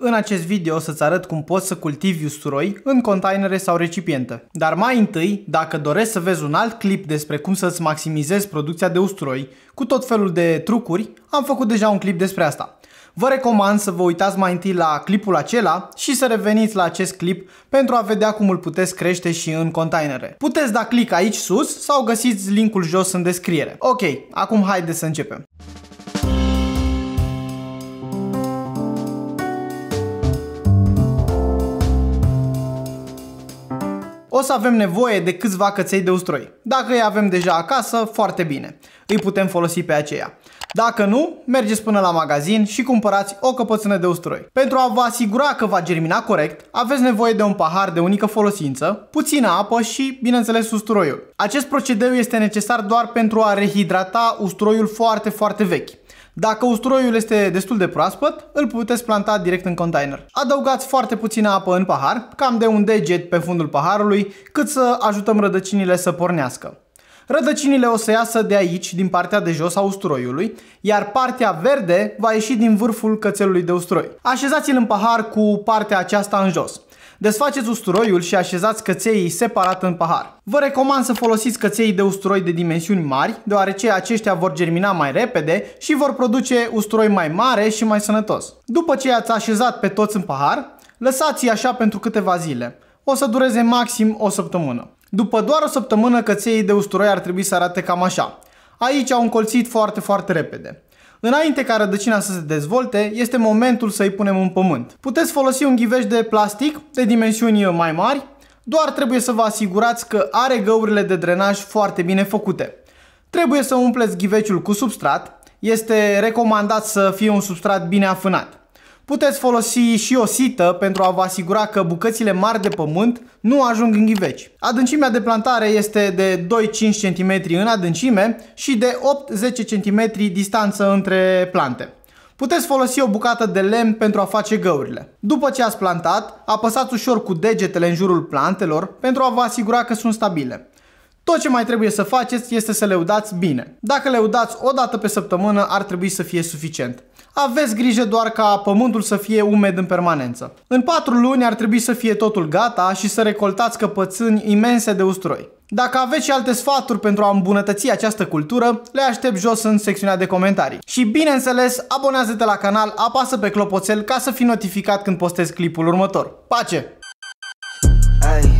În acest video o să-ți arăt cum poți să cultivi usturoi în containere sau recipiente. Dar mai întâi, dacă dorești să vezi un alt clip despre cum să-ți maximizezi producția de usturoi cu tot felul de trucuri, am făcut deja un clip despre asta. Vă recomand să vă uitați mai întâi la clipul acela și să reveniți la acest clip pentru a vedea cum îl puteți crește și în containere. Puteți da click aici sus sau găsiți linkul jos în descriere. Ok, acum haideți să începem. o să avem nevoie de câțiva căței de ustroi. Dacă îi avem deja acasă, foarte bine. Îi putem folosi pe aceea. Dacă nu, mergeți până la magazin și cumpărați o căpățână de ustroi. Pentru a vă asigura că va germina corect, aveți nevoie de un pahar de unică folosință, puțină apă și, bineînțeles, usturoiul. Acest procedeu este necesar doar pentru a rehidrata usturoiul foarte, foarte vechi. Dacă usturoiul este destul de proaspăt, îl puteți planta direct în container. Adăugați foarte puțină apă în pahar, cam de un deget pe fundul paharului, cât să ajutăm rădăcinile să pornească. Rădăcinile o să iasă de aici, din partea de jos a usturoiului, iar partea verde va ieși din vârful cățelului de usturoi. Așezați-l în pahar cu partea aceasta în jos. Desfaceți usturoiul și așezați cățeii separat în pahar. Vă recomand să folosiți căței de usturoi de dimensiuni mari, deoarece aceștia vor germina mai repede și vor produce usturoi mai mare și mai sănătos. După ce i-ați așezat pe toți în pahar, lăsați-i așa pentru câteva zile. O să dureze maxim o săptămână. După doar o săptămână căței de usturoi ar trebui să arate cam așa. Aici au încolțit foarte, foarte repede. Înainte ca rădăcina să se dezvolte, este momentul să-i punem în pământ. Puteți folosi un ghiveș de plastic de dimensiuni mai mari, doar trebuie să vă asigurați că are găurile de drenaj foarte bine făcute. Trebuie să umpleți ghiveciul cu substrat, este recomandat să fie un substrat bine afânat. Puteți folosi și o sită pentru a vă asigura că bucățile mari de pământ nu ajung în ghiveci. Adâncimea de plantare este de 2-5 cm în adâncime și de 8-10 cm distanță între plante. Puteți folosi o bucată de lemn pentru a face găurile. După ce ați plantat, apăsați ușor cu degetele în jurul plantelor pentru a vă asigura că sunt stabile. Tot ce mai trebuie să faceți este să le udați bine. Dacă le udați o dată pe săptămână, ar trebui să fie suficient aveți grijă doar ca pământul să fie umed în permanență. În 4 luni ar trebui să fie totul gata și să recoltați căpățâni imense de usturoi. Dacă aveți și alte sfaturi pentru a îmbunătăți această cultură, le aștept jos în secțiunea de comentarii. Și bineînțeles, abonează-te la canal, apasă pe clopoțel ca să fii notificat când postez clipul următor. Pace! Hey.